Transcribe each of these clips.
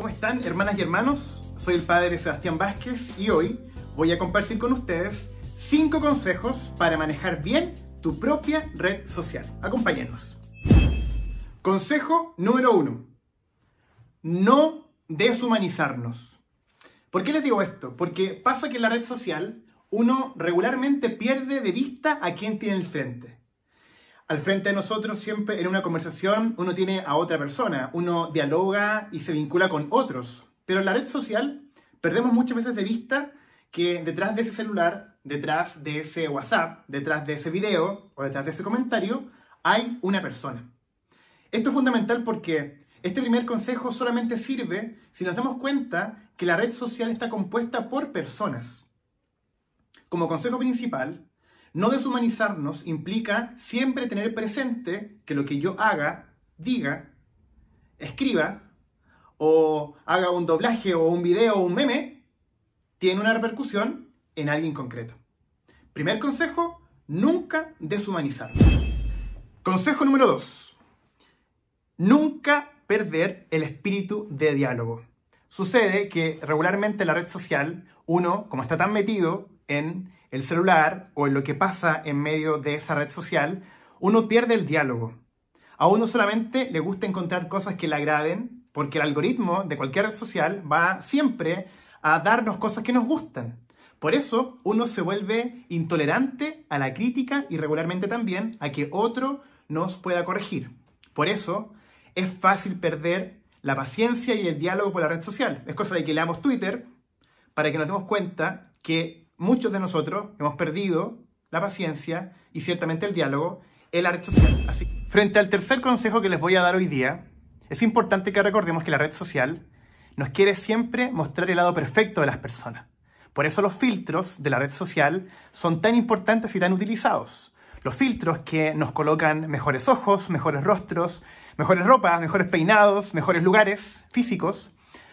¿Cómo están, hermanas y hermanos? Soy el padre Sebastián Vázquez y hoy voy a compartir con ustedes 5 consejos para manejar bien tu propia red social. Acompáñenos. Consejo número 1. No deshumanizarnos. ¿Por qué les digo esto? Porque pasa que en la red social uno regularmente pierde de vista a quien tiene el frente al frente de nosotros siempre en una conversación uno tiene a otra persona, uno dialoga y se vincula con otros. Pero en la red social perdemos muchas veces de vista que detrás de ese celular, detrás de ese WhatsApp, detrás de ese video o detrás de ese comentario, hay una persona. Esto es fundamental porque este primer consejo solamente sirve si nos damos cuenta que la red social está compuesta por personas. Como consejo principal, no deshumanizarnos implica siempre tener presente que lo que yo haga, diga, escriba, o haga un doblaje o un video o un meme, tiene una repercusión en alguien concreto. Primer consejo, nunca deshumanizar. Consejo número dos: Nunca perder el espíritu de diálogo. Sucede que regularmente en la red social uno, como está tan metido en el celular o en lo que pasa en medio de esa red social, uno pierde el diálogo. A uno solamente le gusta encontrar cosas que le agraden, porque el algoritmo de cualquier red social va siempre a darnos cosas que nos gustan. Por eso uno se vuelve intolerante a la crítica y regularmente también a que otro nos pueda corregir. Por eso es fácil perder la paciencia y el diálogo por la red social. Es cosa de que leamos Twitter para que nos demos cuenta que muchos de nosotros hemos perdido la paciencia y ciertamente el diálogo en la red social. Así, frente al tercer consejo que les voy a dar hoy día, es importante que recordemos que la red social nos quiere siempre mostrar el lado perfecto de las personas. Por eso los filtros de la red social son tan importantes y tan utilizados. Los filtros que nos colocan mejores ojos, mejores rostros, mejores ropas, mejores peinados, mejores lugares físicos,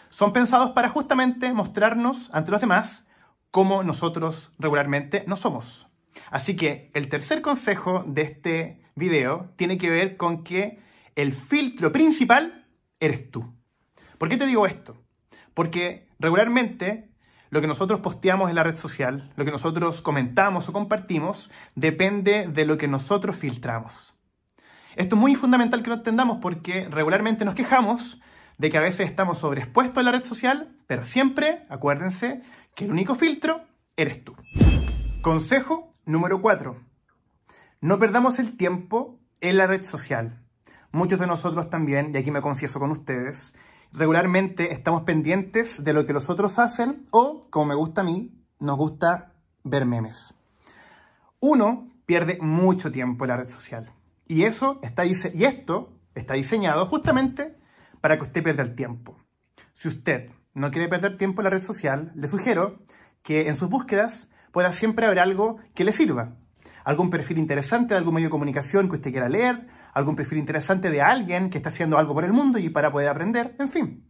son pensados para justamente mostrarnos ante los demás como nosotros regularmente no somos. Así que el tercer consejo de este video tiene que ver con que el filtro principal eres tú. ¿Por qué te digo esto? Porque regularmente lo que nosotros posteamos en la red social, lo que nosotros comentamos o compartimos, depende de lo que nosotros filtramos. Esto es muy fundamental que lo entendamos porque regularmente nos quejamos de que a veces estamos sobreexpuestos a la red social, pero siempre acuérdense que el único filtro eres tú. Consejo número 4. No perdamos el tiempo en la red social. Muchos de nosotros también, y aquí me confieso con ustedes, regularmente estamos pendientes de lo que los otros hacen o, como me gusta a mí, nos gusta ver memes. Uno pierde mucho tiempo en la red social. Y eso está, y esto está diseñado justamente para que usted pierda el tiempo. Si usted no quiere perder tiempo en la red social, le sugiero que en sus búsquedas pueda siempre haber algo que le sirva. Algún perfil interesante de algún medio de comunicación que usted quiera leer, algún perfil interesante de alguien que está haciendo algo por el mundo y para poder aprender, en fin.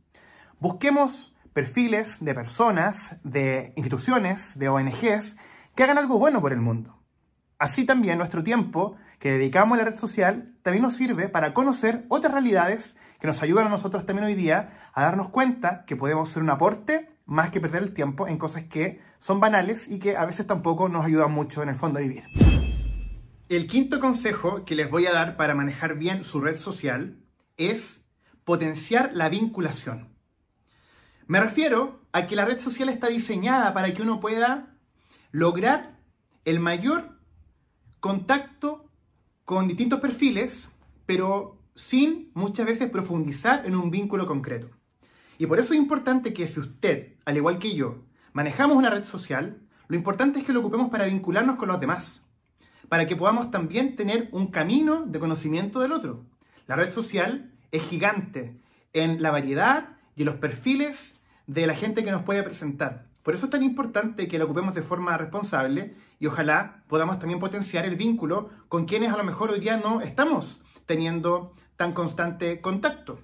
Busquemos perfiles de personas, de instituciones, de ONGs que hagan algo bueno por el mundo. Así también nuestro tiempo que dedicamos a la red social también nos sirve para conocer otras realidades que nos ayudan a nosotros también hoy día a darnos cuenta que podemos ser un aporte más que perder el tiempo en cosas que son banales y que a veces tampoco nos ayudan mucho en el fondo de vivir. El quinto consejo que les voy a dar para manejar bien su red social es potenciar la vinculación. Me refiero a que la red social está diseñada para que uno pueda lograr el mayor contacto con distintos perfiles, pero sin muchas veces profundizar en un vínculo concreto. Y por eso es importante que si usted, al igual que yo, manejamos una red social, lo importante es que lo ocupemos para vincularnos con los demás, para que podamos también tener un camino de conocimiento del otro. La red social es gigante en la variedad y en los perfiles de la gente que nos puede presentar. Por eso es tan importante que la ocupemos de forma responsable y ojalá podamos también potenciar el vínculo con quienes a lo mejor hoy día no estamos teniendo tan constante contacto.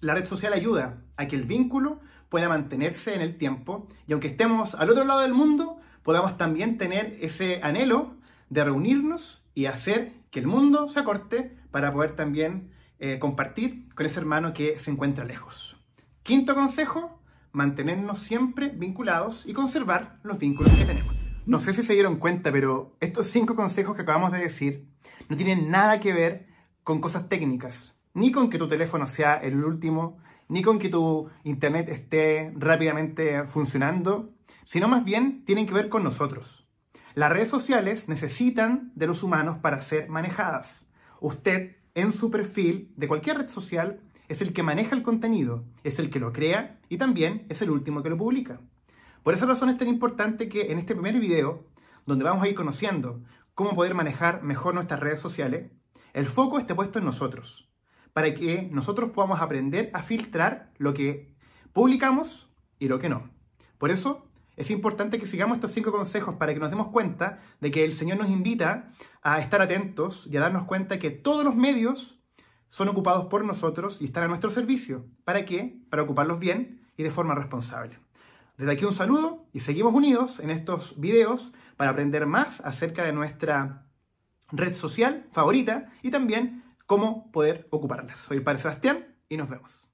La red social ayuda a que el vínculo pueda mantenerse en el tiempo y aunque estemos al otro lado del mundo, podamos también tener ese anhelo de reunirnos y hacer que el mundo se acorte para poder también eh, compartir con ese hermano que se encuentra lejos. Quinto consejo, mantenernos siempre vinculados y conservar los vínculos que tenemos. No sé si se dieron cuenta, pero estos cinco consejos que acabamos de decir no tienen nada que ver con cosas técnicas, ni con que tu teléfono sea el último, ni con que tu internet esté rápidamente funcionando, sino más bien tienen que ver con nosotros. Las redes sociales necesitan de los humanos para ser manejadas. Usted, en su perfil de cualquier red social, es el que maneja el contenido, es el que lo crea y también es el último que lo publica. Por esa razón es tan importante que en este primer video, donde vamos a ir conociendo cómo poder manejar mejor nuestras redes sociales, el foco esté puesto en nosotros, para que nosotros podamos aprender a filtrar lo que publicamos y lo que no. Por eso es importante que sigamos estos cinco consejos para que nos demos cuenta de que el Señor nos invita a estar atentos y a darnos cuenta que todos los medios son ocupados por nosotros y están a nuestro servicio. ¿Para qué? Para ocuparlos bien y de forma responsable. Desde aquí un saludo y seguimos unidos en estos videos para aprender más acerca de nuestra red social favorita y también cómo poder ocuparlas. Soy para Sebastián y nos vemos.